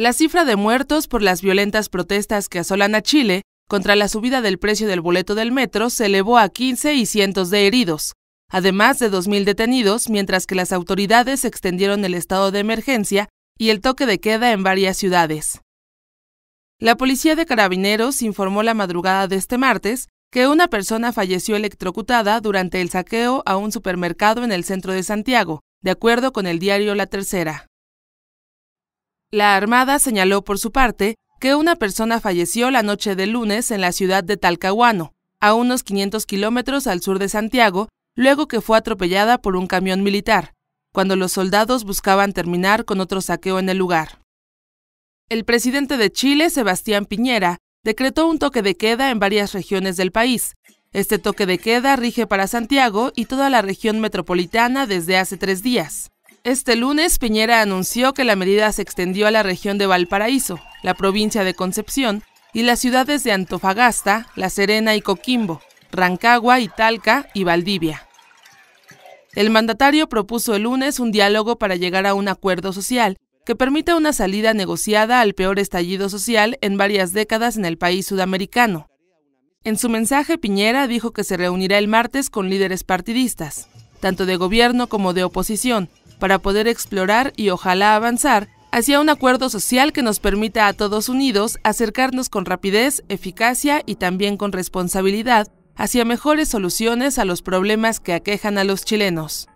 La cifra de muertos por las violentas protestas que asolan a Chile contra la subida del precio del boleto del metro se elevó a 15 y cientos de heridos, además de 2.000 detenidos, mientras que las autoridades extendieron el estado de emergencia y el toque de queda en varias ciudades. La policía de carabineros informó la madrugada de este martes que una persona falleció electrocutada durante el saqueo a un supermercado en el centro de Santiago, de acuerdo con el diario La Tercera. La Armada señaló por su parte que una persona falleció la noche de lunes en la ciudad de Talcahuano, a unos 500 kilómetros al sur de Santiago, luego que fue atropellada por un camión militar, cuando los soldados buscaban terminar con otro saqueo en el lugar. El presidente de Chile, Sebastián Piñera, decretó un toque de queda en varias regiones del país. Este toque de queda rige para Santiago y toda la región metropolitana desde hace tres días. Este lunes, Piñera anunció que la medida se extendió a la región de Valparaíso, la provincia de Concepción y las ciudades de Antofagasta, La Serena y Coquimbo, Rancagua, Italca y Valdivia. El mandatario propuso el lunes un diálogo para llegar a un acuerdo social que permita una salida negociada al peor estallido social en varias décadas en el país sudamericano. En su mensaje, Piñera dijo que se reunirá el martes con líderes partidistas, tanto de gobierno como de oposición, para poder explorar y ojalá avanzar hacia un acuerdo social que nos permita a todos unidos acercarnos con rapidez, eficacia y también con responsabilidad hacia mejores soluciones a los problemas que aquejan a los chilenos.